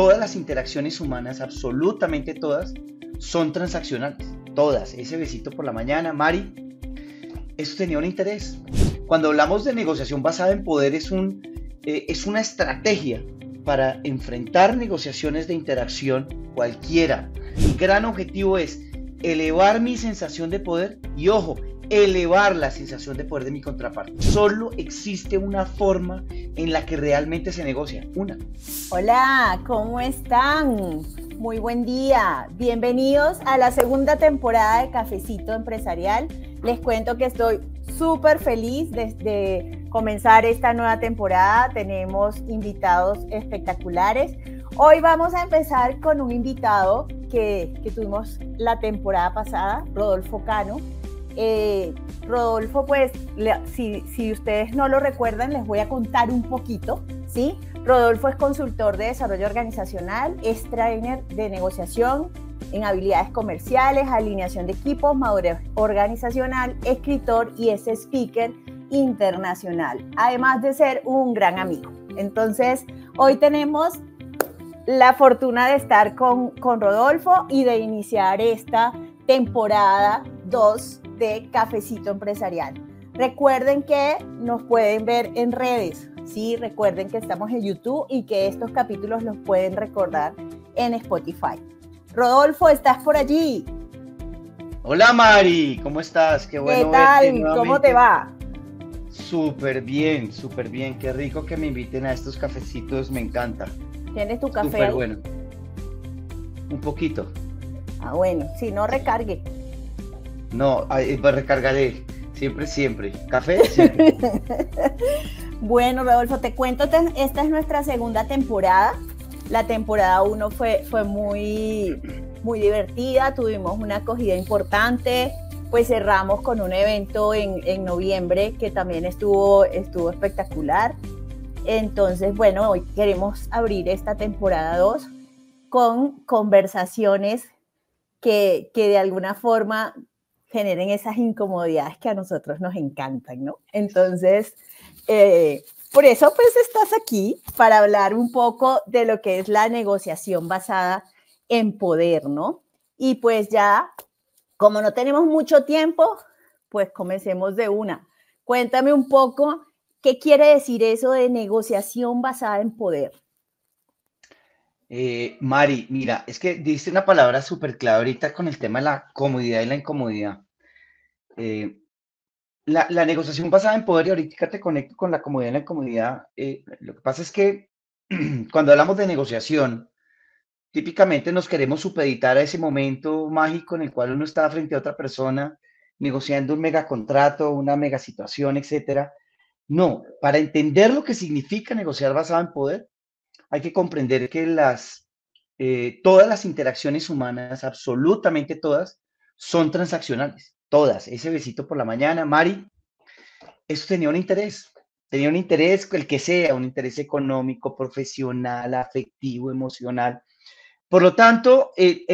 todas las interacciones humanas, absolutamente todas, son transaccionales. Todas. Ese besito por la mañana, Mari, eso tenía un interés. Cuando hablamos de negociación basada en poder, es, un, eh, es una estrategia para enfrentar negociaciones de interacción cualquiera. Mi gran objetivo es elevar mi sensación de poder y, ojo, elevar la sensación de poder de mi contraparte. Solo existe una forma en la que realmente se negocia. Una. Hola, ¿cómo están? Muy buen día. Bienvenidos a la segunda temporada de Cafecito Empresarial. Les cuento que estoy súper feliz desde comenzar esta nueva temporada. Tenemos invitados espectaculares. Hoy vamos a empezar con un invitado que, que tuvimos la temporada pasada, Rodolfo Cano eh, Rodolfo, pues si, ustedes no lo recuerdan, les voy a contar un poquito, ¿sí? Rodolfo es consultor de desarrollo organizacional, es trainer de negociación en habilidades comerciales, alineación de equipos, madurez organizacional, escritor y es speaker internacional, además de ser un gran amigo. Entonces, hoy tenemos la fortuna de estar con, con Rodolfo y de iniciar esta temporada 2 de Cafecito Empresarial. Recuerden que nos pueden ver en redes, ¿sí? Recuerden que estamos en YouTube y que estos capítulos los pueden recordar en Spotify. Rodolfo, ¿estás por allí? Hola Mari, ¿cómo estás? Qué bueno. ¿Qué tal? ¿Cómo te va? Súper bien, súper bien. Qué rico que me inviten a estos cafecitos, me encanta. ¿Tienes tu café? Súper bueno. Un poquito. Ah, bueno, si no recargue. No, eh, pues, recargaré. Siempre, siempre. Café, siempre. bueno, Rodolfo, te cuento, esta es nuestra segunda temporada. La temporada 1 fue, fue muy, muy divertida, tuvimos una acogida importante, pues cerramos con un evento en, noviembre que también estuvo, estuvo espectacular. Entonces, bueno, hoy queremos abrir esta temporada 2 con conversaciones que, que de alguna forma generen esas incomodidades que a nosotros nos encantan, ¿no? Entonces, eh, por eso pues estás aquí para hablar un poco de lo que es la negociación basada en poder, ¿no? Y pues ya, como no tenemos mucho tiempo, pues comencemos de una. Cuéntame un poco qué quiere decir eso de negociación basada en poder. Eh, Mari, mira, es que diste una palabra súper clave ahorita con el tema de la comodidad y la incomodidad. Eh, la, negociación basada en poder, y ahorita te conecto con la comodidad y la incomodidad, eh, lo que pasa es que cuando hablamos de negociación, típicamente nos queremos supeditar a ese momento mágico en el cual uno está frente a otra persona negociando un megacontrato, una mega situación, etcétera. No, para entender lo que significa negociar basada en poder, hay que comprender que las, eh, todas las interacciones humanas, absolutamente todas, son transaccionales. Todas. Ese besito por la mañana, Mari, eso tenía un interés. Tenía un interés, el que sea, un interés económico, profesional, afectivo, emocional. Por lo tanto, el,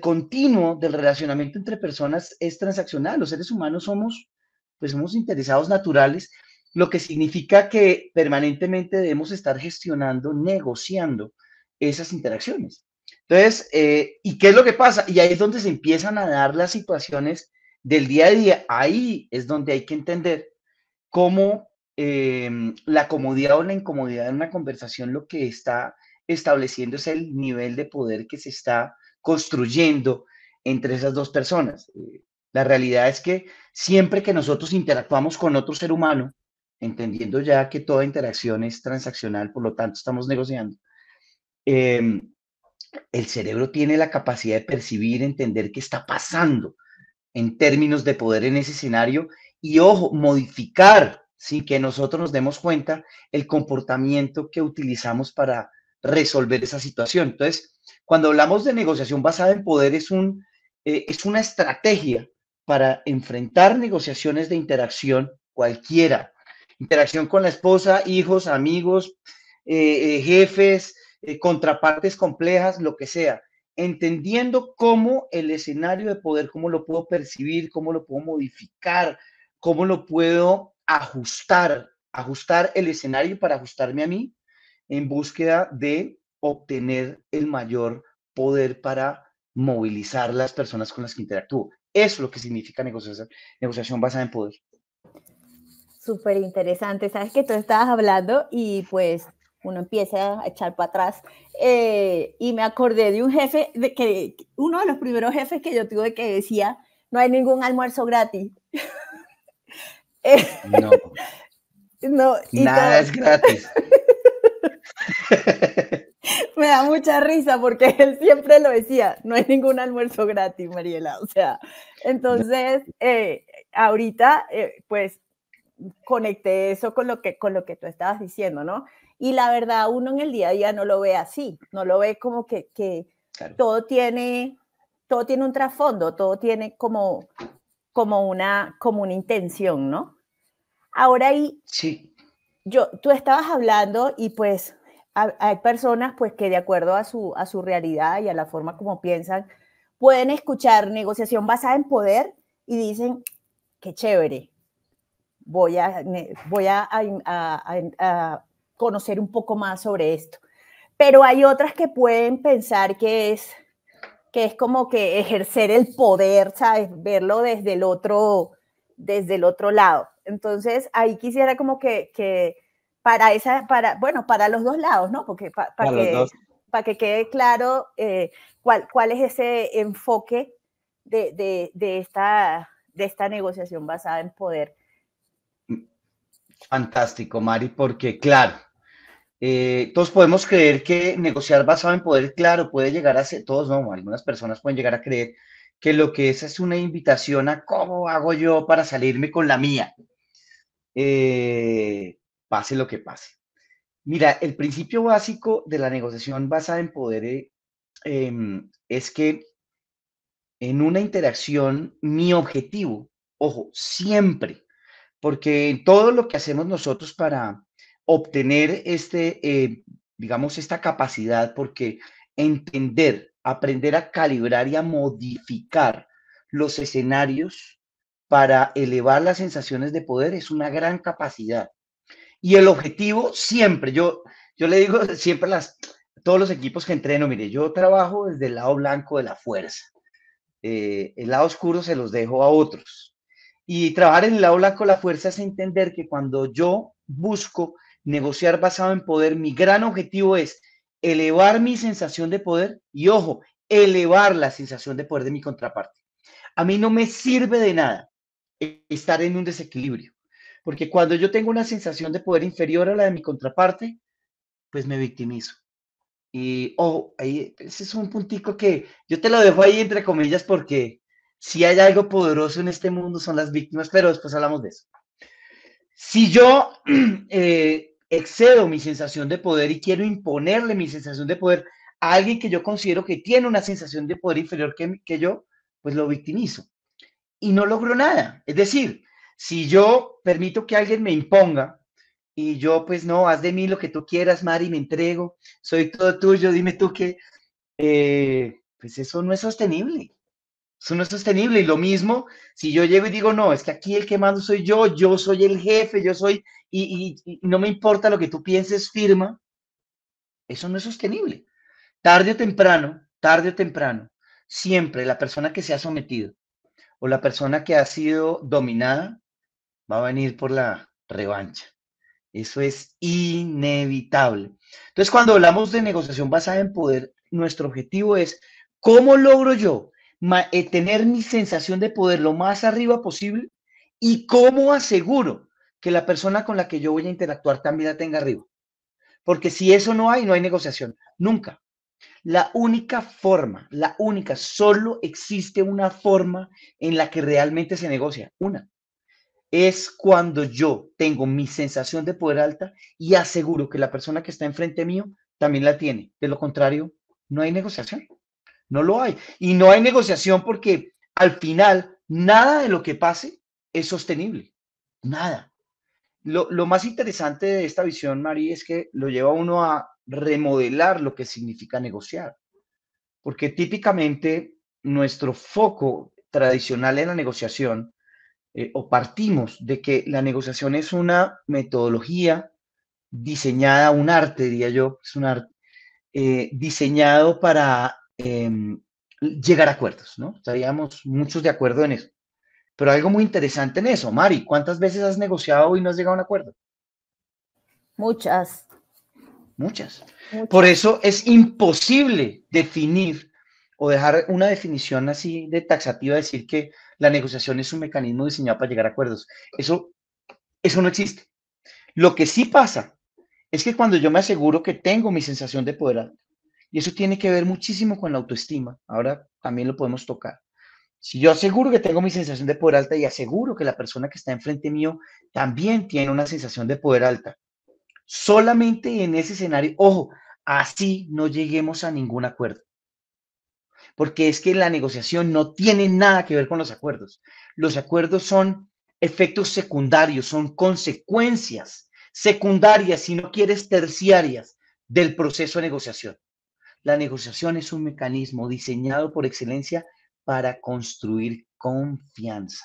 continuo del relacionamiento entre personas es transaccional. Los seres humanos somos, pues somos interesados naturales lo que significa que permanentemente debemos estar gestionando, negociando esas interacciones. Entonces, eh, ¿y qué es lo que pasa? Y ahí es donde se empiezan a dar las situaciones del día a día. Ahí es donde hay que entender cómo em, la comodidad o la incomodidad de una conversación lo que está estableciendo es el nivel de poder que se está construyendo entre esas dos personas. Eh, la realidad es que siempre que nosotros interactuamos con otro ser humano, entendiendo ya que toda interacción es transaccional, por lo tanto estamos negociando, em, el cerebro tiene la capacidad de percibir, entender qué está pasando en términos de poder en ese escenario y, ojo, modificar sin que nosotros nos demos cuenta el comportamiento que utilizamos para resolver esa situación. Entonces, cuando hablamos de negociación basada en poder, es, un, eh, es una estrategia para enfrentar negociaciones de interacción cualquiera, interacción con la esposa, hijos, amigos, eh, eh, jefes, eh, contrapartes complejas, lo que sea, entendiendo cómo el escenario de poder, cómo lo puedo percibir, cómo lo puedo modificar, cómo lo puedo ajustar, ajustar el escenario para ajustarme a mí en búsqueda de obtener el mayor poder para movilizar las personas con las que interactúo. Eso es lo que significa negociación basada en poder. Súper interesante. Sabes que tú estabas hablando y pues uno empieza a echar para atrás. Eh, y me acordé de un jefe, de que uno de los primeros jefes que yo tuve que decía, no hay ningún almuerzo gratis. Eh, no. no Nada es gratis. me da mucha risa porque él siempre lo decía, no hay ningún almuerzo gratis, Mariela. O sea, entonces, eh, ahorita, pues conecté eso con lo, que, con lo que tú estabas diciendo, ¿no? Y la verdad, uno en el día a día no lo ve así, no lo ve como que, todo, tiene, todo tiene un trasfondo, todo tiene como, como, una, como una intención, ¿no? Ahora ahí, sí. yo, tú estabas hablando y pues hay personas pues que de acuerdo a su, a su realidad y a la forma como piensan, pueden escuchar negociación basada en poder y dicen, qué chévere, voy a, voy a, conocer un poco más sobre esto. Pero hay otras que pueden pensar que es, que es como que ejercer el poder, ¿sabes? Verlo desde el otro, desde el otro lado. Entonces, ahí quisiera como que, para esa, para, bueno, para los dos lados, ¿no? Porque para que quede claro eh, cuál, cuál es ese enfoque de, esta, de esta negociación basada en poder. Fantástico, Mari, porque claro, eh, todos podemos creer que negociar basado en poder, claro, puede llegar a ser, todos no, algunas personas pueden llegar a creer que lo que es es una invitación a cómo hago yo para salirme con la mía, eh, pase lo que pase. Mira, el principio básico de la negociación basada en poder eh, em, es que en una interacción mi objetivo, ojo, siempre porque todo lo que hacemos nosotros para obtener este, eh, digamos, esta capacidad, porque entender, aprender a calibrar y a modificar los escenarios para elevar las sensaciones de poder es una gran capacidad. Y el objetivo siempre, yo, yo le digo siempre a todos los equipos que entreno, mire, yo trabajo desde el lado blanco de la fuerza. Eh, el lado oscuro se los dejo a otros. Y trabajar en la aula con la fuerza es entender que cuando yo busco negociar basado en poder, mi gran objetivo es elevar mi sensación de poder y, ojo, elevar la sensación de poder de mi contraparte. A mí no me sirve de nada estar en un desequilibrio, porque cuando yo tengo una sensación de poder inferior a la de mi contraparte, pues me victimizo. Y, ojo, ahí, ese es un puntico que yo te lo dejo ahí entre comillas porque si hay algo poderoso en este mundo son las víctimas, pero después hablamos de eso. Si yo eh, excedo mi sensación de poder y quiero imponerle mi sensación de poder a alguien que yo considero que tiene una sensación de poder inferior que, yo, pues lo victimizo. Y no logro nada. Es decir, si yo permito que alguien me imponga y yo pues no, haz de mí lo que tú quieras, Mari, me entrego, soy todo tuyo, dime tú qué, eh, pues eso no es sostenible. Eso no es sostenible. Y lo mismo, si yo llego y digo, no, es que aquí el que mando soy yo, yo soy el jefe, yo soy, y, no me importa lo que tú pienses, firma, eso no es sostenible. Tarde o temprano, tarde o temprano, siempre la persona que se ha sometido o la persona que ha sido dominada va a venir por la revancha. Eso es inevitable. Entonces, cuando hablamos de negociación basada en poder, nuestro objetivo es, ¿cómo logro yo eh, tener mi sensación de poder lo más arriba posible y cómo aseguro que la persona con la que yo voy a interactuar también la tenga arriba. Porque si eso no hay, no hay negociación. Nunca. La única forma, la única, solo existe una forma en la que realmente se negocia. Una. Es cuando yo tengo mi sensación de poder alta y aseguro que la persona que está enfrente mío también la tiene. De lo contrario, no hay negociación. No lo hay. Y no hay negociación porque al final nada de lo que pase es sostenible. Nada. Lo, más interesante de esta visión, Mari, es que lo lleva uno a remodelar lo que significa negociar. Porque típicamente nuestro foco tradicional en la negociación eh, o partimos de que la negociación es una metodología diseñada, un arte, diría yo, es un arte, eh, diseñado para Em, llegar a acuerdos, ¿no? Estaríamos muchos de acuerdo en eso. Pero algo muy interesante en eso, Mari, ¿cuántas veces has negociado y no has llegado a un acuerdo? Muchas. Muchas. Por eso es imposible definir o dejar una definición así de taxativa, decir que la negociación es un mecanismo diseñado para llegar a acuerdos. Eso, eso no existe. Lo que sí pasa es que cuando yo me aseguro que tengo mi sensación de poder y eso tiene que ver muchísimo con la autoestima. Ahora también lo podemos tocar. Si yo aseguro que tengo mi sensación de poder alta y aseguro que la persona que está enfrente mío también tiene una sensación de poder alta, solamente en ese escenario, ojo, así no lleguemos a ningún acuerdo. Porque es que la negociación no tiene nada que ver con los acuerdos. Los acuerdos son efectos secundarios, son consecuencias secundarias, si no quieres terciarias, del proceso de negociación. La negociación es un mecanismo diseñado por excelencia para construir confianza.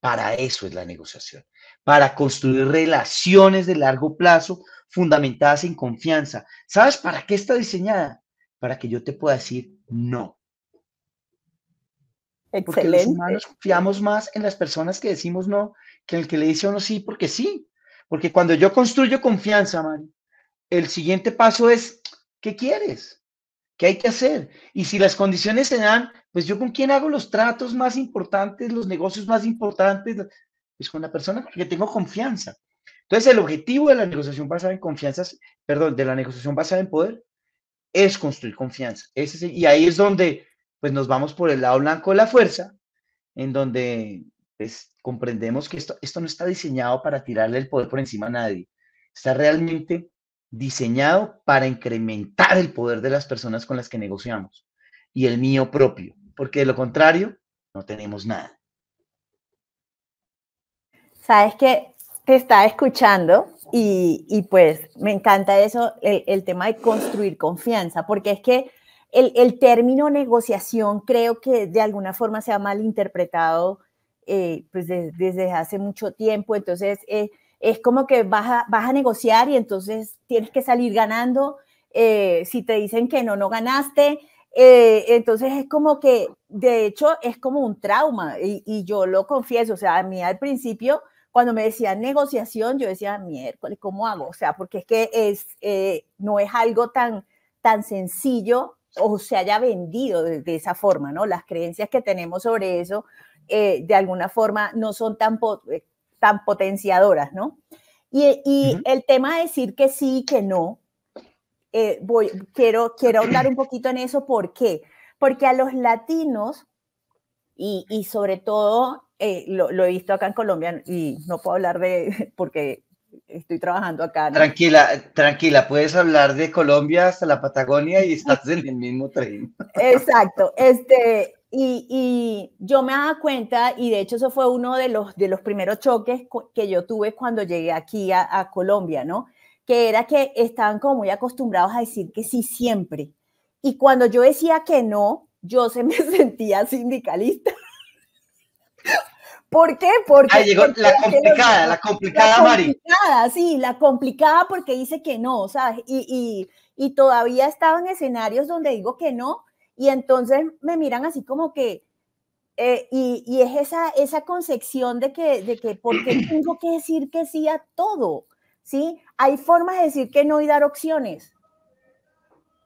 Para eso es la negociación, para construir relaciones de largo plazo fundamentadas en confianza. ¿Sabes para qué está diseñada? Para que yo te pueda decir no. Excelente. Porque los humanos confiamos más en las personas que decimos no que en el que le dice uno sí porque sí. Porque cuando yo construyo confianza, man, el siguiente paso es, ¿qué quieres? ¿Qué hay que hacer? Y si las condiciones se dan, pues yo con quién hago los tratos más importantes, los negocios más importantes, pues con la persona que tengo confianza. Entonces, el objetivo de la negociación basada en confianza, perdón, de la negociación basada en poder, es construir confianza. Es y ahí es donde, pues, nos vamos por el lado blanco de la fuerza, en donde, pues, comprendemos que esto, esto no está diseñado para tirarle el poder por encima a nadie. Está realmente diseñado para incrementar el poder de las personas con las que negociamos y el mío propio, porque de lo contrario, no tenemos nada. Sabes que te está escuchando y, y, pues me encanta eso, el, el, tema de construir confianza, porque es que el, el, término negociación creo que de alguna forma se ha malinterpretado eh, pues desde hace mucho tiempo, entonces... Eh, es como que vas a, vas a negociar y entonces tienes que salir ganando. Eh, si te dicen que no, no ganaste. Eh, entonces es como que, de hecho, es como un trauma y, y, yo lo confieso. O sea, a mí al principio, cuando me decían negociación, yo decía, miércoles, ¿cómo hago? O sea, porque es que es, eh, no es algo tan, tan sencillo o se haya vendido de, esa forma, ¿no? Las creencias que tenemos sobre eso, de alguna forma, no son tan tan potenciadoras, ¿no? Y, el tema de decir que sí y que no, eh, voy, quiero, quiero ahondar un poquito en eso, ¿por qué? Porque a los latinos, y, sobre todo, eh, lo, he visto acá en Colombia, y no puedo hablar de, porque estoy trabajando acá. Tranquila, tranquila, puedes hablar de Colombia hasta la Patagonia y estás en el mismo tren. Exacto, este, y, yo me daba cuenta, y de hecho eso fue uno de los, de los primeros choques que yo tuve cuando llegué aquí a, Colombia, ¿no? Que era que estaban como muy acostumbrados a decir que sí siempre. Y cuando yo decía que no, yo se me sentía sindicalista. ¿Por qué? Porque... Ah, la, complicada, la complicada, la Mari. sí, la complicada porque dice que no, ¿sabes? Y, y todavía estaba en escenarios donde digo que no, y entonces me miran así como que, eh, y, es esa, esa concepción de que, de que por qué tengo que decir que sí a todo, ¿sí? Hay formas de decir que no y dar opciones.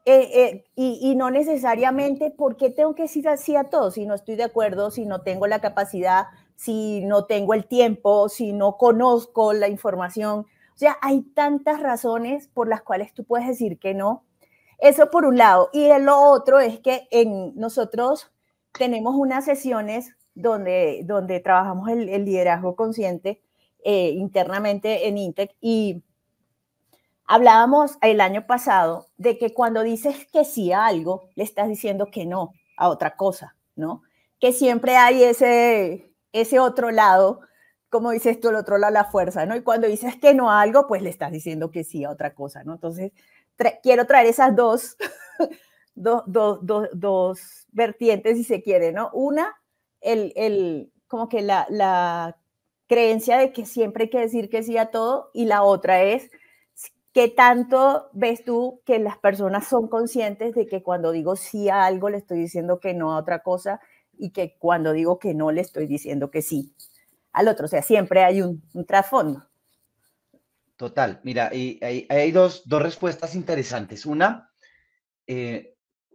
Eh, eh, y, y, no necesariamente por qué tengo que decir así a todo, si no estoy de acuerdo, si no tengo la capacidad, si no tengo el tiempo, si no conozco la información. O sea, hay tantas razones por las cuales tú puedes decir que no eso por un lado. Y lo otro es que en, nosotros tenemos unas sesiones donde, donde trabajamos el, liderazgo consciente eh, internamente en INTEC y hablábamos el año pasado de que cuando dices que sí a algo, le estás diciendo que no a otra cosa, ¿no? Que siempre hay ese, ese otro lado, como dices tú, el otro lado, la fuerza, ¿no? Y cuando dices que no a algo, pues le estás diciendo que sí a otra cosa, ¿no? Entonces, quiero traer esas dos, vertientes, si se quiere, ¿no? Una, el, como que la, creencia de que siempre hay que decir que sí a todo, y la otra es ¿Qué tanto ves tú que las personas son conscientes de que cuando digo sí a algo le estoy diciendo que no a otra cosa y que cuando digo que no le estoy diciendo que sí al otro? O sea, siempre hay un, un trasfondo. Total, mira, hay, dos, dos, respuestas interesantes. Una, eh,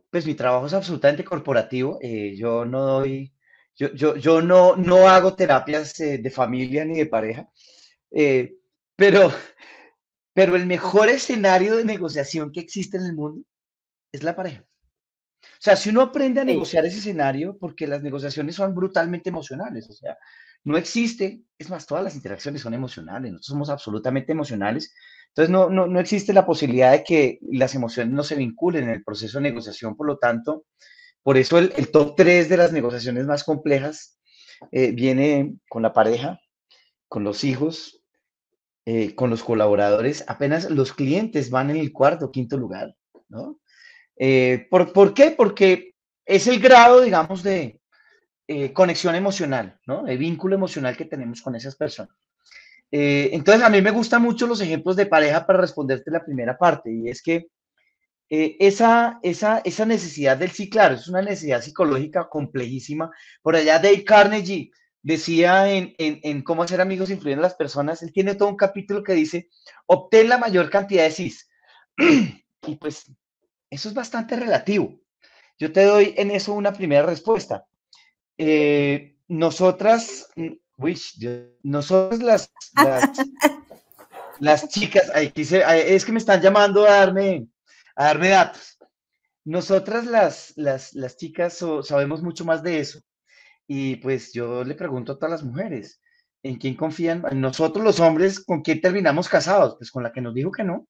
pues mi trabajo es absolutamente corporativo. Eh, yo no doy, yo, yo, no, no hago terapias eh, de familia ni de pareja, pero, pero el mejor escenario de negociación que existe en el mundo es la pareja. O sea, si uno aprende a negociar ese escenario, porque las negociaciones son brutalmente emocionales, o sea, no existe, es más, todas las interacciones son emocionales, nosotros somos absolutamente emocionales, entonces no, no, no existe la posibilidad de que las emociones no se vinculen en el proceso de negociación, por lo tanto, por eso el, top 3 de las negociaciones más complejas eh, viene con la pareja, con los hijos, eh, con los colaboradores, apenas los clientes van en el cuarto, quinto lugar, ¿no? Eh, ¿por, ¿por, qué? Porque es el grado, digamos, de eh, conexión emocional, ¿no? De vínculo emocional que tenemos con esas personas. Eh, entonces, a mí me gustan mucho los ejemplos de pareja para responderte la primera parte, y es que esa, esa, esa, necesidad del sí, claro, es una necesidad psicológica complejísima. Por allá Dale Carnegie decía en, en, en Cómo hacer amigos influyendo en las personas, él tiene todo un capítulo que dice, obtén la mayor cantidad de sí. y pues eso es bastante relativo. Yo te doy en eso una primera respuesta. Eh, nosotras, uy, nosotras las, las, chicas, es que me están llamando a darme, a datos. Nosotras las, las, chicas sabemos mucho más de eso. Y pues yo le pregunto a todas las mujeres, ¿en quién confían? Nosotros los hombres, ¿con quién terminamos casados? Pues con la que nos dijo que no.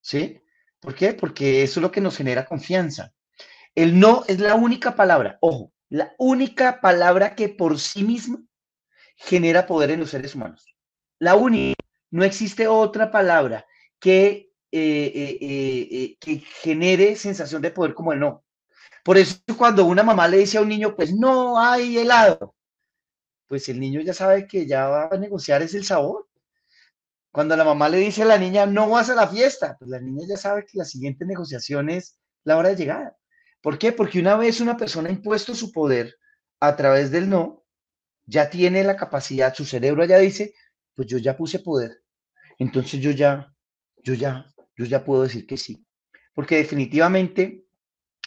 ¿Sí? ¿Por qué? Porque eso es lo que nos genera confianza. El no es la única palabra, ojo, la única palabra que por sí misma genera poder en los seres humanos. La única, no existe otra palabra que, eh, eh, eh, que genere sensación de poder como el no. Por eso cuando una mamá le dice a un niño, pues no hay helado, pues el niño ya sabe que ya va a negociar es el sabor. Cuando la mamá le dice a la niña, no vas a la fiesta, pues la niña ya sabe que la siguiente negociación es la hora de llegar. ¿Por qué? Porque una vez una persona ha impuesto su poder a través del no, ya tiene la capacidad, su cerebro ya dice, pues yo ya puse poder. Entonces yo ya, yo ya, yo ya puedo decir que sí. Porque definitivamente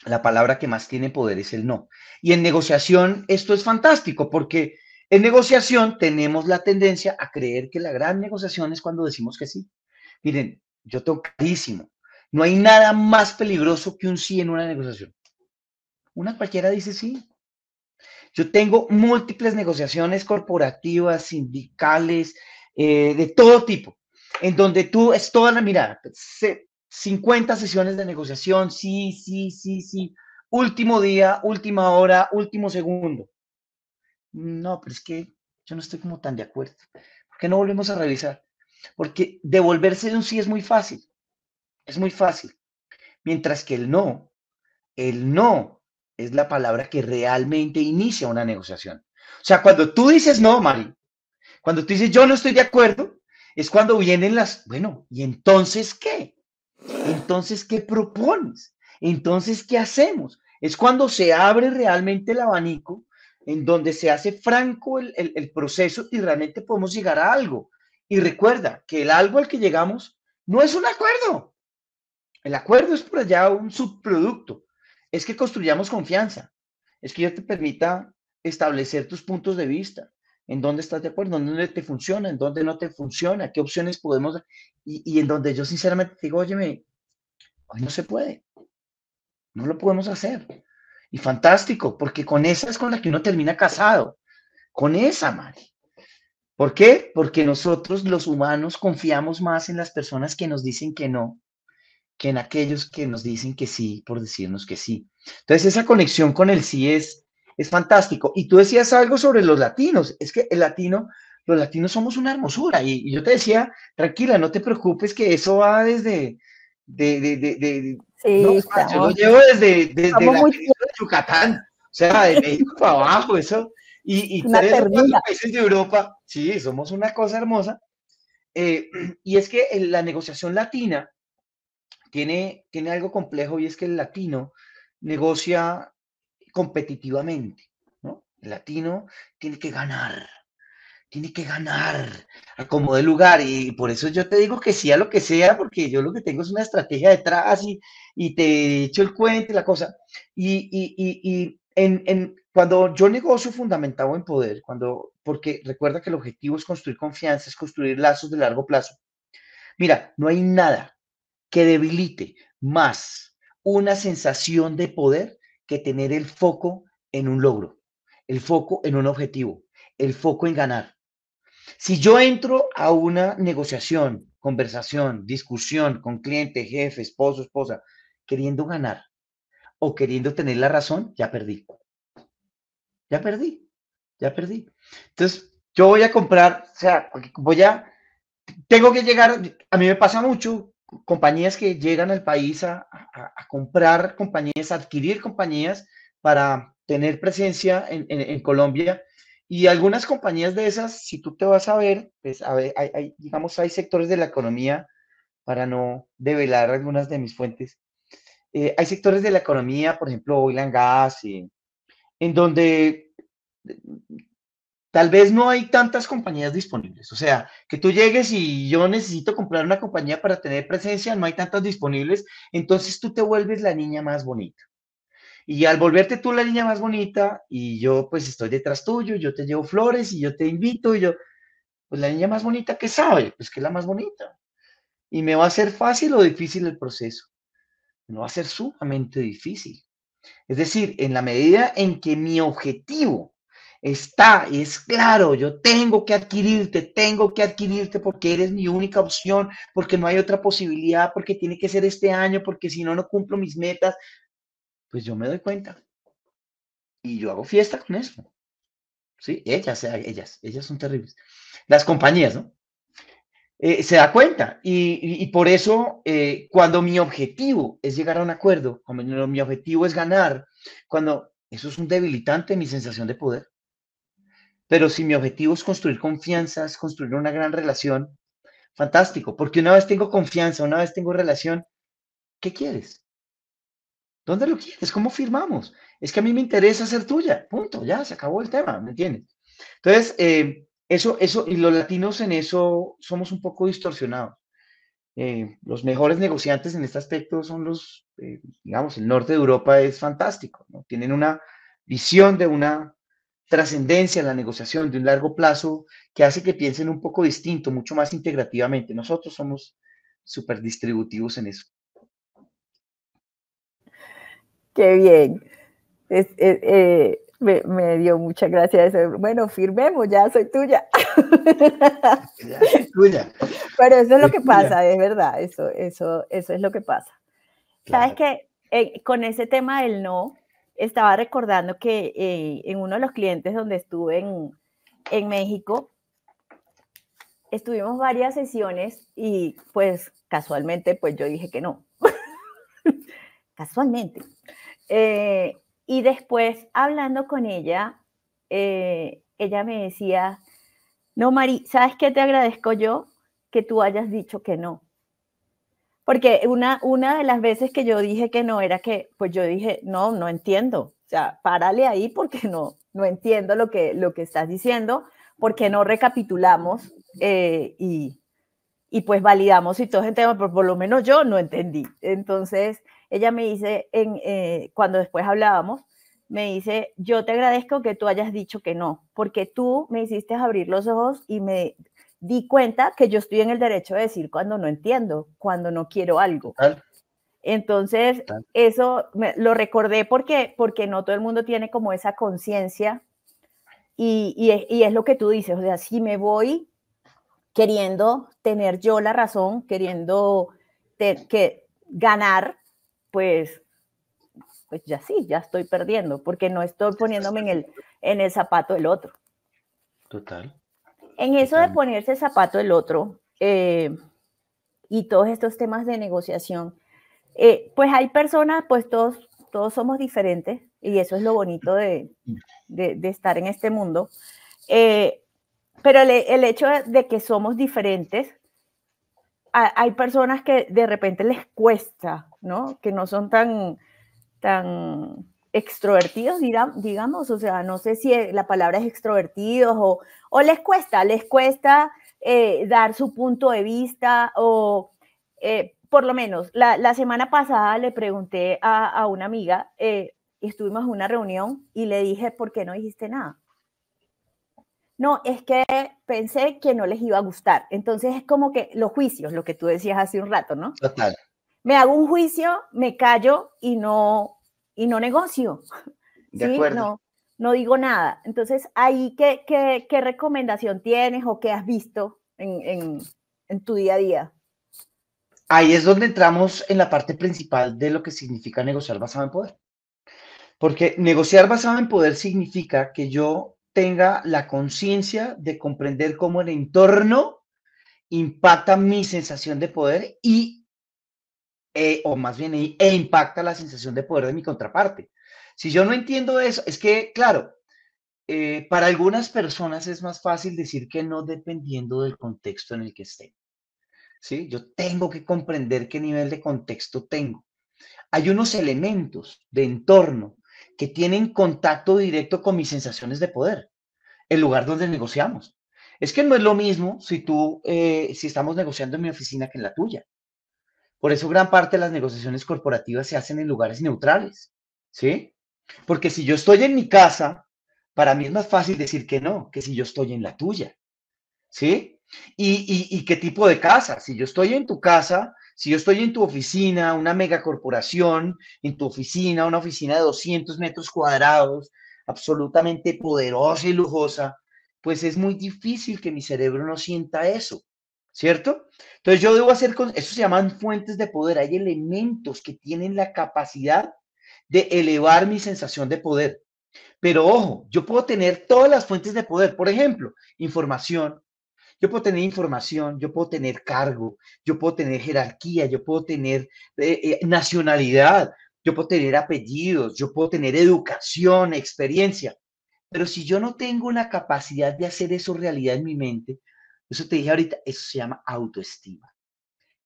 la palabra que más tiene poder es el no. Y en negociación esto es fantástico porque en negociación tenemos la tendencia a creer que la gran negociación es cuando decimos que sí. Miren, yo tengo clarísimo, no hay nada más peligroso que un sí en una negociación. Una cualquiera dice sí. Yo tengo múltiples negociaciones corporativas, sindicales, eh, de todo tipo, en donde tú es toda la mirada, 50 pues, sesiones de negociación, sí, sí, sí, sí, último día, última hora, último segundo no, pero es que yo no estoy como tan de acuerdo. ¿Por qué no volvemos a revisar? Porque devolverse de un sí es muy fácil, es muy fácil. Mientras que el no, el no es la palabra que realmente inicia una negociación. O sea, cuando tú dices no, Mari, cuando tú dices yo no estoy de acuerdo, es cuando vienen las, bueno, ¿y entonces qué? Entonces, ¿qué propones? Entonces, ¿qué hacemos? Es cuando se abre realmente el abanico en donde se hace franco el, el, proceso y realmente podemos llegar a algo. Y recuerda que el algo al que llegamos no es un acuerdo. El acuerdo es por allá un subproducto. Es que construyamos confianza. Es que yo te permita establecer tus puntos de vista. En dónde estás de acuerdo, en dónde te funciona, en dónde no te funciona, qué opciones podemos. Y, y en donde yo sinceramente digo, oye, hoy no se puede. No lo podemos hacer y fantástico, porque con esa es con la que uno termina casado. Con esa, madre, ¿Por qué? Porque nosotros los humanos confiamos más en las personas que nos dicen que no que en aquellos que nos dicen que sí por decirnos que sí. Entonces esa conexión con el sí es, es fantástico. Y tú decías algo sobre los latinos. Es que el latino, los latinos somos una hermosura. Y, yo te decía, tranquila, no te preocupes que eso va desde... De, de, de, yo lo llevo desde... la Yucatán, o sea, de México para abajo, eso. Y, y tres países de Europa, sí, somos una cosa hermosa. Eh, y es que la negociación latina tiene, tiene algo complejo y es que el latino negocia competitivamente, ¿no? El latino tiene que ganar, tiene que ganar a como de lugar. Y por eso yo te digo que sí a lo que sea, porque yo lo que tengo es una estrategia detrás y, y te hecho el cuento y la cosa. Y, en, cuando yo negocio fundamentado en poder, cuando, porque recuerda que el objetivo es construir confianza, es construir lazos de largo plazo. Mira, no hay nada que debilite más una sensación de poder que tener el foco en un logro, el foco en un objetivo, el foco en ganar si yo entro a una negociación, conversación, discusión con cliente, jefe, esposo, esposa, queriendo ganar o queriendo tener la razón, ya perdí. Ya perdí, ya perdí. Entonces, yo voy a comprar, o sea, voy a, tengo que llegar, a mí me pasa mucho, compañías que llegan al país a, comprar compañías, adquirir compañías para tener presencia en Colombia y algunas compañías de esas, si tú te vas a ver, pues a ver, hay, digamos, hay sectores de la economía, para no develar algunas de mis fuentes, eh, hay sectores de la economía, por ejemplo, oil and gas, en donde eh, tal vez no hay tantas compañías disponibles. O sea, que tú llegues y yo necesito comprar una compañía para tener presencia, no hay tantas disponibles, entonces tú te vuelves la niña más bonita. Y al volverte tú la niña más bonita, y yo pues estoy detrás tuyo, yo te llevo flores y yo te invito, y yo, pues la niña más bonita que sabe, pues que es la más bonita. Y me va a ser fácil o difícil el proceso. No va a ser sumamente difícil. Es decir, en la medida en que mi objetivo está, es claro, yo tengo que adquirirte, tengo que adquirirte porque eres mi única opción, porque no hay otra posibilidad, porque tiene que ser este año, porque si no, no cumplo mis metas, pues yo me doy cuenta. Y yo hago fiesta con eso. Sí, ellas, eh, ellas, ellas son terribles. Las compañías, ¿no? Eh, se da cuenta. Y, por eso, eh, cuando mi objetivo es llegar a un acuerdo, cuando mi objetivo es ganar, cuando eso es un debilitante, mi sensación de poder. Pero si mi objetivo es construir confianza, es construir una gran relación, fantástico, porque una vez tengo confianza, una vez tengo relación, ¿qué quieres? ¿Dónde lo quieres? ¿Cómo firmamos? Es que a mí me interesa ser tuya. Punto, ya se acabó el tema, ¿me entiendes? Entonces, eh, eso, eso, y los latinos en eso somos un poco distorsionados. Eh, los mejores negociantes en este aspecto son los, eh, digamos, el norte de Europa es fantástico, ¿no? Tienen una visión de una trascendencia en la negociación de un largo plazo que hace que piensen un poco distinto, mucho más integrativamente. Nosotros somos súper distributivos en eso. Qué bien. Eh, me, me, dio muchas gracias. Bueno, firmemos, ya soy tuya. soy Pero eso es lo que pasa, es verdad, eso, eso, eso es lo que pasa. Sabes que eh, con ese tema del no, estaba recordando que eh, en uno de los clientes donde estuve en, en México, estuvimos varias sesiones y pues casualmente pues yo dije que no. casualmente. Eh, y después, hablando con ella, eh, ella me decía, no, Mari, ¿sabes qué te agradezco yo? Que tú hayas dicho que no. Porque una, una de las veces que yo dije que no era que, pues yo dije, no, no entiendo. O sea, párale ahí porque no, no entiendo lo que, lo que estás diciendo, porque no recapitulamos eh, y, y, pues validamos y todo el tema, pero por lo menos yo no entendí. Entonces, ella me dice, en, eh, cuando después hablábamos, me dice, yo te agradezco que tú hayas dicho que no, porque tú me hiciste abrir los ojos y me di cuenta que yo estoy en el derecho de decir cuando no entiendo, cuando no quiero algo. Entonces, eso lo recordé porque, porque no todo el mundo tiene como esa conciencia y, y, es, lo que tú dices, o sea, si me voy queriendo tener yo la razón, queriendo que ganar, pues, pues, ya sí, ya estoy perdiendo, porque no estoy poniéndome en el, en el zapato del otro. Total. En eso de ponerse el zapato del otro eh, y todos estos temas de negociación, eh, pues hay personas, pues todos, todos somos diferentes y eso es lo bonito de, estar en este mundo. Eh, pero el, e, el, hecho de que somos diferentes, hay personas que de repente les cuesta que no son tan, tan extrovertidos, digamos, o sea, no sé si la palabra es extrovertidos o, les cuesta, les cuesta eh, dar su punto de vista o eh, por lo menos la, semana pasada le pregunté a, una amiga, eh, estuvimos en una reunión y le dije, ¿por qué no dijiste nada? No, es que pensé que no les iba a gustar. Entonces es como que los juicios, lo que tú decías hace un rato, ¿no? Total me hago un juicio, me callo y no, y no negocio. De No, no digo nada. Entonces, ahí, ¿qué, qué, qué recomendación tienes o qué has visto en, en, en tu día a día? Ahí es donde entramos en la parte principal de lo que significa negociar basado en poder. Porque negociar basado en poder significa que yo tenga la conciencia de comprender cómo el entorno impacta mi sensación de poder y eh, o más bien, e impacta la sensación de poder de mi contraparte. Si yo no entiendo eso, es que, claro, eh, para algunas personas es más fácil decir que no dependiendo del contexto en el que esté. ¿Sí? Yo tengo que comprender qué nivel de contexto tengo. Hay unos elementos de entorno que tienen contacto directo con mis sensaciones de poder, el lugar donde negociamos. Es que no es lo mismo si tú, eh, si estamos negociando en mi oficina que en la tuya. Por eso gran parte de las negociaciones corporativas se hacen en lugares neutrales, ¿sí? Porque si yo estoy en mi casa, para mí es más fácil decir que no que si yo estoy en la tuya, ¿sí? ¿Y, y qué tipo de casa? Si yo estoy en tu casa, si yo estoy en tu oficina, una megacorporación, en tu oficina, una oficina de 200 metros cuadrados, absolutamente poderosa y lujosa, pues es muy difícil que mi cerebro no sienta eso. ¿cierto? Entonces yo debo hacer con, eso se llaman fuentes de poder, hay elementos que tienen la capacidad de elevar mi sensación de poder. Pero ojo, yo puedo tener todas las fuentes de poder, por ejemplo, información, yo puedo tener información, yo puedo tener cargo, yo puedo tener jerarquía, yo puedo tener eh, eh, nacionalidad, yo puedo tener apellidos, yo puedo tener educación, experiencia. Pero si yo no tengo la capacidad de hacer eso realidad en mi mente, eso te dije ahorita, eso se llama autoestima.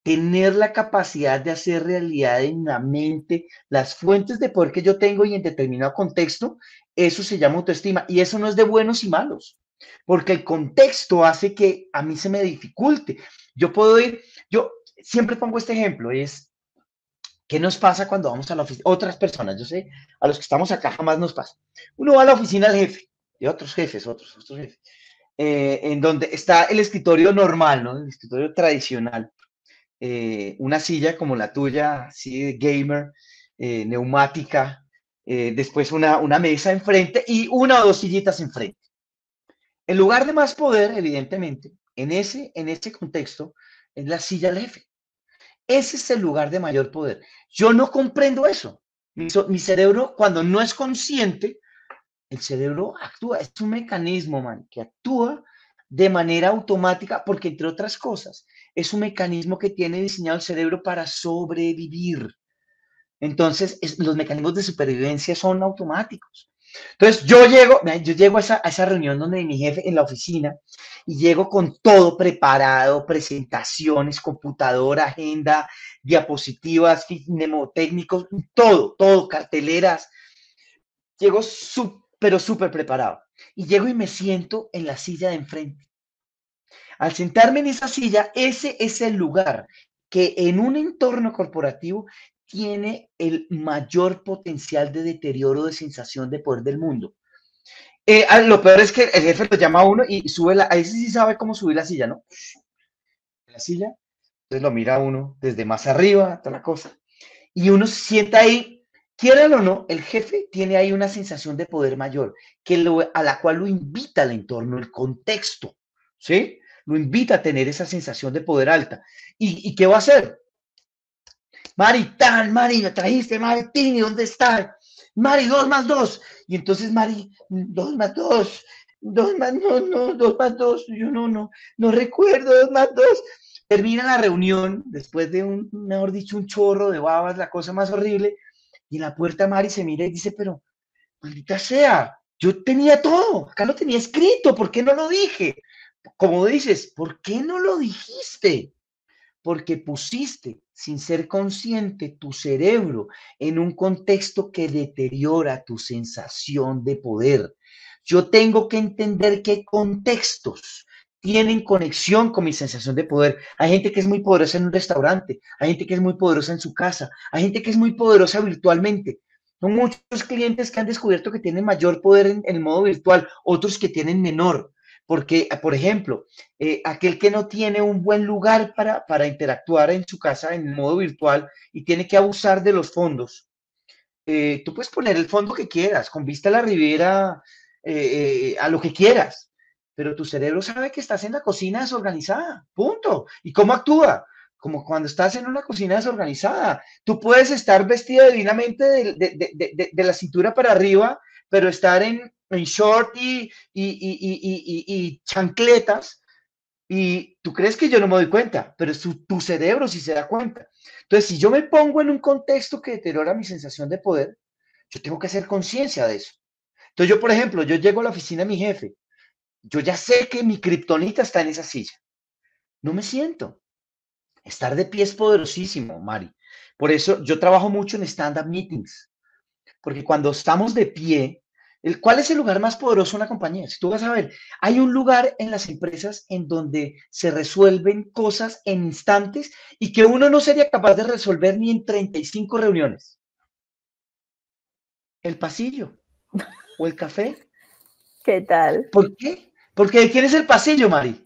Tener la capacidad de hacer realidad en la mente las fuentes de poder que yo tengo y en determinado contexto, eso se llama autoestima. Y eso no es de buenos y malos, porque el contexto hace que a mí se me dificulte. Yo puedo ir, yo siempre pongo este ejemplo, es, ¿qué nos pasa cuando vamos a la oficina? Otras personas, yo sé, a los que estamos acá jamás nos pasa. Uno va a la oficina al jefe, de otros jefes, otros, otros jefes eh, en donde está el escritorio normal, El escritorio tradicional. Eh, una silla como la tuya, así de gamer, eh, neumática, después una, una mesa enfrente y una o dos sillitas enfrente. El lugar de más poder, evidentemente, en ese, en ese contexto, es la silla del jefe. Ese es el lugar de mayor poder. Yo no comprendo eso. mi cerebro, cuando no es consciente, el cerebro actúa, es un mecanismo, man, que actúa de manera automática, porque entre otras cosas, es un mecanismo que tiene diseñado el cerebro para sobrevivir. Entonces, los mecanismos de supervivencia son automáticos. Entonces, yo llego, yo llego a esa, reunión donde mi jefe en la oficina y llego con todo preparado, presentaciones, computadora, agenda, diapositivas, mnemotécnicos, todo, todo, carteleras. Llego su, pero súper preparado. Y llego y me siento en la silla de enfrente. Al sentarme en esa silla, ese es el lugar que en un entorno corporativo tiene el mayor potencial de deterioro de sensación de poder del mundo. Eh, ah, lo peor es que el jefe lo llama a uno y sube la, Ahí sí sabe cómo subir la silla, ¿no? La silla, entonces lo mira uno desde más arriba, toda la cosa. Y uno se sienta ahí Quieran o no, el jefe tiene ahí una sensación de poder mayor, que a la cual lo invita el entorno, el contexto, ¿sí? Lo invita a tener esa sensación de poder alta. ¿Y, qué va a hacer? Mari, tan, Mari, me trajiste, Mari, ¿dónde está? Mari, dos más dos. Y entonces Mari, dos más dos, dos más, no, no, dos más dos, yo no, no, no recuerdo, dos más dos termina la reunión después de un, mejor dicho, un chorro de babas, la cosa más horrible, y en la puerta Mari se mira y dice, pero maldita sea, yo tenía todo, acá lo tenía escrito, ¿por qué no lo dije? Como dices, ¿por qué no lo dijiste? Porque pusiste, sin ser consciente, tu cerebro en un contexto que deteriora tu sensación de poder. Yo tengo que entender qué contextos tienen conexión con mi sensación de poder. Hay gente que es muy poderosa en un restaurante, hay gente que es muy poderosa en su casa, hay gente que es muy poderosa virtualmente. Son muchos clientes que han descubierto que tienen mayor poder en, el modo virtual, otros que tienen menor. Porque, por ejemplo, eh, aquel que no tiene un buen lugar para, interactuar en su casa en modo virtual y tiene que abusar de los fondos, eh, tú puedes poner el fondo que quieras, con vista a la ribera, eh, a lo que quieras, pero tu cerebro sabe que estás en la cocina desorganizada, punto. ¿Y cómo actúa? Como cuando estás en una cocina desorganizada. Tú puedes estar vestido divinamente de, de, de, de la cintura para arriba, pero estar en, en short y, y, y, y, chancletas, y tú crees que yo no me doy cuenta, pero tu, tu cerebro sí se da cuenta. Entonces, si yo me pongo en un contexto que deteriora mi sensación de poder, yo tengo que hacer conciencia de eso. Entonces, yo, por ejemplo, yo llego a la oficina de mi jefe yo ya sé que mi kriptonita está en esa silla. No me siento. Estar de pie es poderosísimo, Mari. Por eso yo trabajo mucho en stand-up meetings, porque cuando estamos de pie, el, ¿cuál es el lugar más poderoso en la compañía? Si tú vas a ver, hay un lugar en las empresas en donde se resuelven cosas en instantes y que uno no sería capaz de resolver ni en 35 reuniones. El pasillo o el café. ¿Qué tal? ¿Por qué? Porque quién es el pasillo, Mari?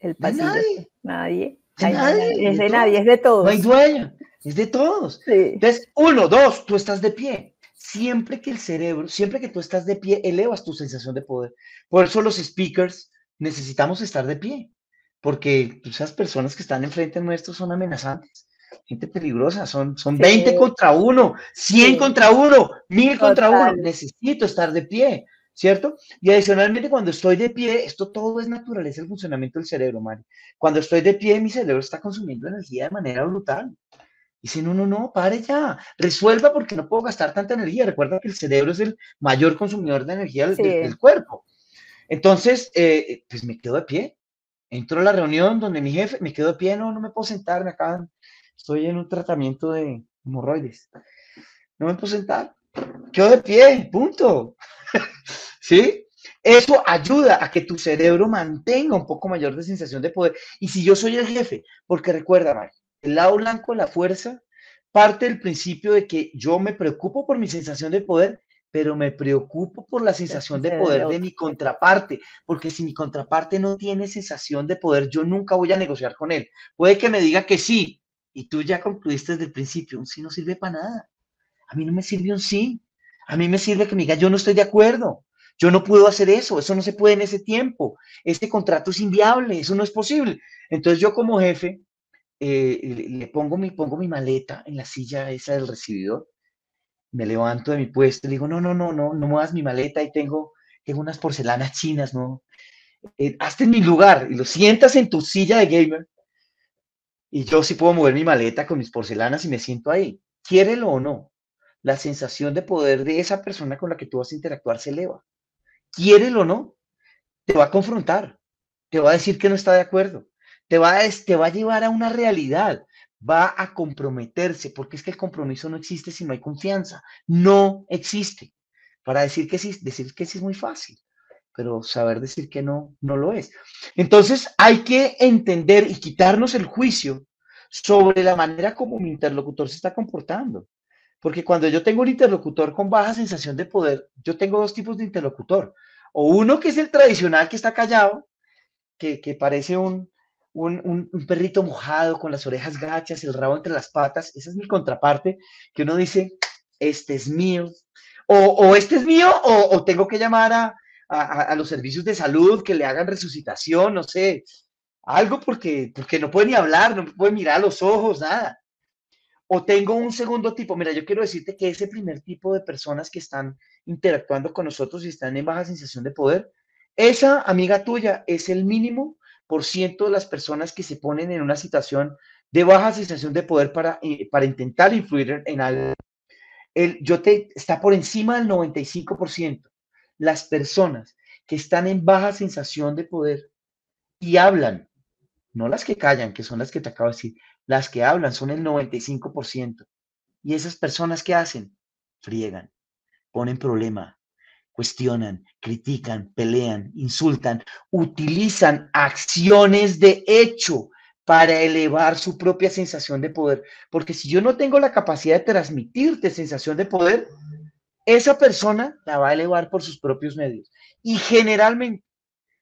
El pasillo. nadie. Nadie. nadie. Es de, nadie, es de todos. No hay dueño, es de todos. Entonces, uno, dos, tú estás de pie. Siempre que el cerebro, siempre que tú estás de pie, elevas tu sensación de poder. Por eso los speakers necesitamos estar de pie, porque esas personas que están enfrente nuestro son amenazantes gente peligrosa, son, son 20 contra uno, 100 contra uno, 1000 contra uno. Necesito estar de pie. ¿cierto? Y adicionalmente, cuando estoy de pie, esto todo es naturaleza, el funcionamiento del cerebro, mario Cuando estoy de pie, mi cerebro está consumiendo energía de manera brutal. Y si no, no, no, pare ya, resuelva porque no puedo gastar tanta energía. Recuerda que el cerebro es el mayor consumidor de energía del, cuerpo. Entonces, eh, pues me quedo de pie. Entro a la reunión donde mi jefe, me quedo de pie, no, no me puedo sentar, me acaban, estoy en un tratamiento de hemorroides. No me puedo sentar, quedó de pie, punto. ¿Sí? Eso ayuda a que tu cerebro mantenga un poco mayor de sensación de poder. Y si yo soy el jefe, porque recuerda, el lado blanco la fuerza parte del principio de que yo me preocupo por mi sensación de poder, pero me preocupo por la sensación de poder de mi contraparte, porque si mi contraparte no tiene sensación de poder, yo nunca voy a negociar con él. Puede que me diga que sí, y tú ya concluiste desde el principio, un sí no sirve para nada. A mí no me sirve un sí. A mí me sirve que me diga, yo no estoy de acuerdo. Yo no puedo hacer eso, eso no se puede en ese tiempo. Este contrato es inviable, eso no es posible. Entonces yo como jefe eh, le, pongo mi, pongo mi maleta en la silla esa del recibidor, me levanto de mi puesto, le digo, no, no, no, no, no muevas mi maleta, ahí tengo, tengo unas porcelanas chinas, no. Eh, hazte en mi lugar y lo sientas en tu silla de gamer. Y yo sí puedo mover mi maleta con mis porcelanas y me siento ahí. Quiérelo o no, la sensación de poder de esa persona con la que tú vas a interactuar se eleva. Quiere o no, te va a confrontar, te va a decir que no está de acuerdo, te va a, te va a llevar a una realidad, va a comprometerse, porque es que el compromiso no existe si no hay confianza, no existe. Para decir que sí, decir que sí es muy fácil, pero saber decir que no, no lo es. Entonces hay que entender y quitarnos el juicio sobre la manera como mi interlocutor se está comportando. Porque cuando yo tengo un interlocutor con baja sensación de poder, yo tengo dos tipos de interlocutor. O uno que es el tradicional que está callado, que, parece un, perrito mojado con las orejas gachas, el rabo entre las patas. Esa es mi contraparte, que uno dice, este es mío. O, este es mío, o, tengo que llamar a, los servicios de salud que le hagan resucitación, no sé, algo porque, porque no puede ni hablar, no puede mirar a los ojos, nada. O tengo un segundo tipo. Mira, yo quiero decirte que ese primer tipo de personas que están interactuando con nosotros y están en baja sensación de poder, esa amiga tuya es el mínimo por ciento de las personas que se ponen en una situación de baja sensación de poder para, eh, para intentar influir en algo. El, yo te, está por encima del 95%. Las personas que están en baja sensación de poder y hablan, no las que callan, que son las que te acabo de decir, las que hablan son el 95%. ¿Y esas personas que hacen? Friegan, ponen problema, cuestionan, critican, pelean, insultan, utilizan acciones de hecho para elevar su propia sensación de poder. Porque si yo no tengo la capacidad de transmitirte sensación de poder, esa persona la va a elevar por sus propios medios. Y generalmente,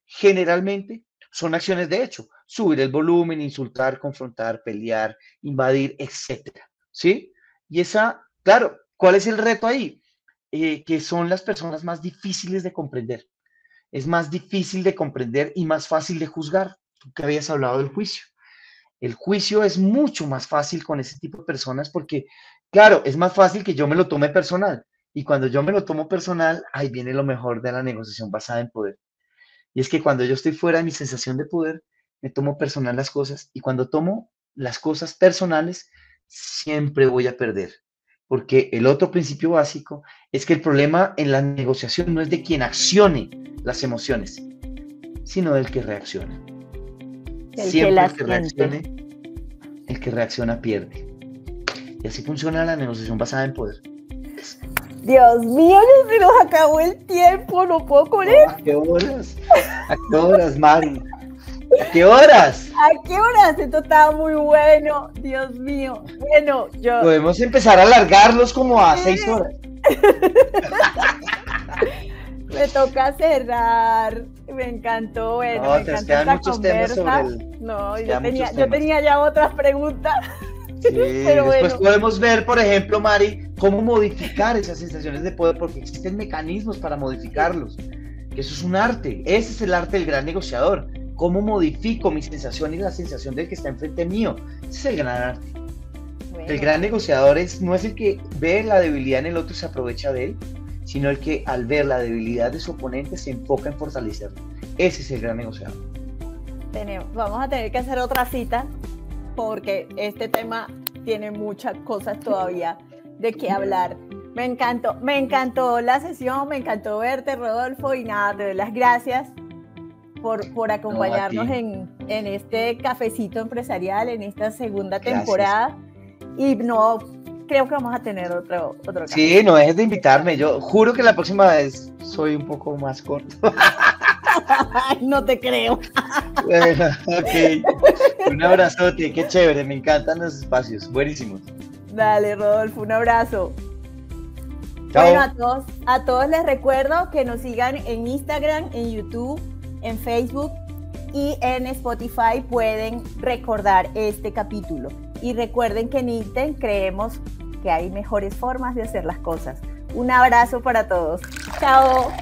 generalmente son acciones de hecho subir el volumen, insultar, confrontar, pelear, invadir, etcétera. ¿Sí? Y esa, claro, ¿cuál es el reto ahí? Eh, que son las personas más difíciles de comprender. Es más difícil de comprender y más fácil de juzgar. Tú que habías hablado del juicio. El juicio es mucho más fácil con ese tipo de personas porque, claro, es más fácil que yo me lo tome personal. Y cuando yo me lo tomo personal, ahí viene lo mejor de la negociación basada en poder. Y es que cuando yo estoy fuera de mi sensación de poder, me tomo personal las cosas y cuando tomo las cosas personales, siempre voy a perder. Porque el otro principio básico es que el problema en la negociación no es de quien accione las emociones, sino del que reacciona. siempre que el que reaccione, el que reacciona pierde. Y así funciona la negociación basada en poder. Dios mío, se nos acabó el tiempo, no puedo correr ¿A qué horas? ¿A qué horas, ¿A qué horas? ¿A qué horas? Esto estaba muy bueno, Dios mío. Bueno, yo. Podemos empezar a alargarlos como a seis horas. me toca cerrar. Me encantó, bueno, me encantó esta conversa. No, yo tenía, yo tenía ya otras preguntas. Sí, Pero después podemos ver, por ejemplo, Mari, cómo modificar esas sensaciones de poder, porque existen mecanismos para modificarlos. eso es un arte. Ese es el arte del gran negociador cómo modifico mi sensación y la sensación del que está enfrente mío. Ese es el gran arte. El gran negociador es, no es el que ve la debilidad en el otro y se aprovecha de él, sino el que al ver la debilidad de su oponente se enfoca en fortalecerlo. Ese es el gran negociador. vamos a tener que hacer otra cita porque este tema tiene muchas cosas todavía de qué hablar. Me encantó, me encantó la sesión, me encantó verte, Rodolfo, y nada, te doy las gracias por, acompañarnos en, este cafecito empresarial, en esta segunda temporada. Y no, creo que vamos a tener otro, otro café. Sí, no dejes de invitarme. Yo juro que la próxima vez soy un poco más corto. no te creo. bueno, ok. Un abrazote, qué chévere, me encantan los espacios, buenísimos. Dale, Rodolfo, un abrazo. Bueno, a todos, a todos les recuerdo que nos sigan en Instagram, en YouTube en Facebook y en Spotify pueden recordar este capítulo. Y recuerden que en Internet creemos que hay mejores formas de hacer las cosas. Un abrazo para todos. Chao.